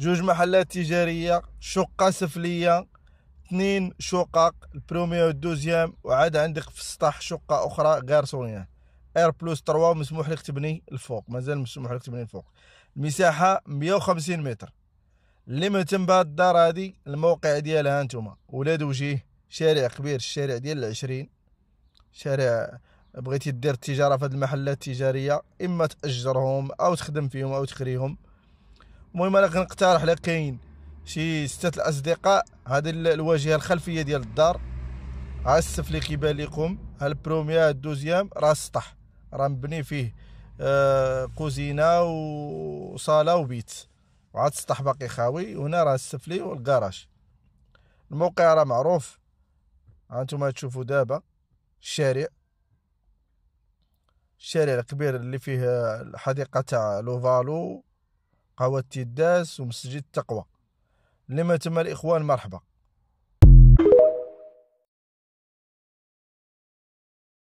جوج محلات تجارية شقة سفلية اثنين شقق البرومي والدوزيام وعاد عندك في السطح شقة أخرى غير اير بلوس 3 مسموح لك تبني الفوق مازال مسموح لك تبني الفوق المساحة 150 متر اللي مهتم بهاد الدار هادي الموقع ديالها انتوما ولاد وجيه شارع كبير الشارع ديال العشرين شارع بغيتي دير التجارة في هاد المحلات التجارية اما تأجرهم او تخدم فيهم او تخريهم المهم انا كنقترح لك كاين شي ستة الاصدقاء هذه الواجهه الخلفيه ديال الدار على السف اللي كيبان لكم ها الدوزيام راه السطح راه مبني فيه آه كوزينه وصاله وبيت وعاد السطح باقي خاوي هنا راه السفلي والكراج الموقع راه معروف هانتوما تشوفوا دابا الشارع الشارع الكبير اللي فيه آه، الحديقه تاع لوفالو قهوة تيداس ومسجد التقوى لما تم الإخوان مرحبا